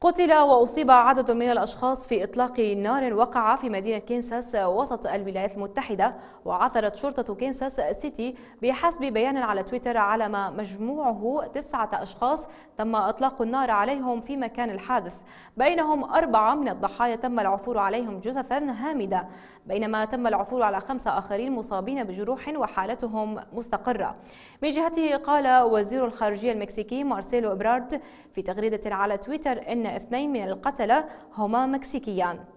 قتل وأصيب عدد من الأشخاص في إطلاق نار وقع في مدينة كنساس وسط الولايات المتحدة وعثرت شرطة كنساس سيتي بحسب بيان على تويتر على ما مجموعه تسعة أشخاص تم إطلاق النار عليهم في مكان الحادث بينهم أربعة من الضحايا تم العثور عليهم جثثا هامدة بينما تم العثور على خمسة آخرين مصابين بجروح وحالتهم مستقرة من جهته قال وزير الخارجية المكسيكي مارسيلو إبرارد في تغريدة على تويتر إن اثنين من القتلة هما مكسيكيان